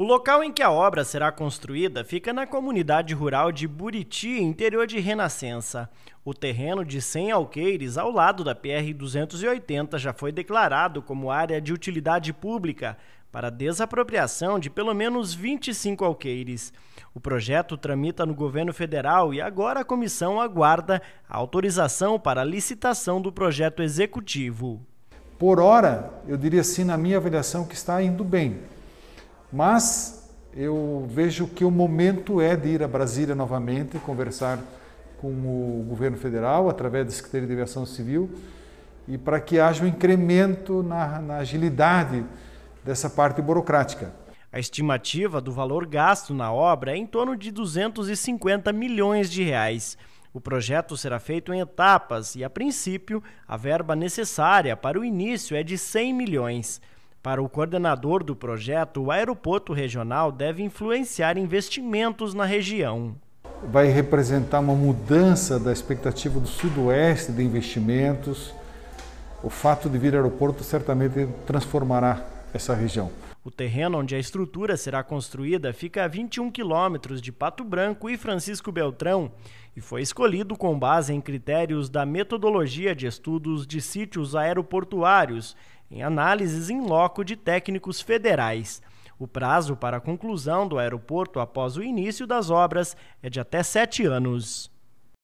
O local em que a obra será construída fica na comunidade rural de Buriti, interior de Renascença. O terreno de 100 alqueires, ao lado da PR-280, já foi declarado como área de utilidade pública para desapropriação de pelo menos 25 alqueires. O projeto tramita no governo federal e agora a comissão aguarda a autorização para a licitação do projeto executivo. Por hora, eu diria assim, na minha avaliação, que está indo bem mas eu vejo que o momento é de ir a Brasília novamente, conversar com o governo federal, através da Secretaria de Aviação Civil, e para que haja um incremento na, na agilidade dessa parte burocrática. A estimativa do valor gasto na obra é em torno de 250 milhões de reais. O projeto será feito em etapas e, a princípio, a verba necessária para o início é de 100 milhões. Para o coordenador do projeto, o aeroporto regional deve influenciar investimentos na região. Vai representar uma mudança da expectativa do Sudoeste de investimentos. O fato de vir aeroporto certamente transformará essa região. O terreno onde a estrutura será construída fica a 21 quilômetros de Pato Branco e Francisco Beltrão e foi escolhido com base em critérios da metodologia de estudos de sítios aeroportuários, em análises em loco de técnicos federais. O prazo para a conclusão do aeroporto após o início das obras é de até sete anos.